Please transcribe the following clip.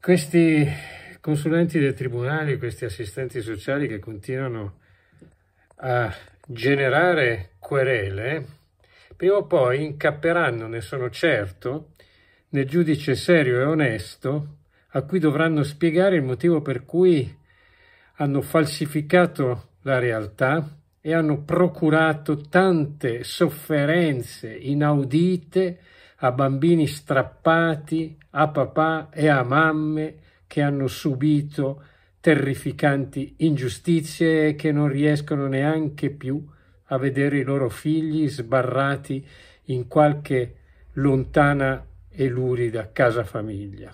Questi consulenti del tribunale, questi assistenti sociali che continuano a generare querele, prima o poi incapperanno, ne sono certo, nel giudice serio e onesto a cui dovranno spiegare il motivo per cui hanno falsificato la realtà e hanno procurato tante sofferenze inaudite a bambini strappati a papà e a mamme che hanno subito terrificanti ingiustizie e che non riescono neanche più a vedere i loro figli sbarrati in qualche lontana e lurida casa famiglia.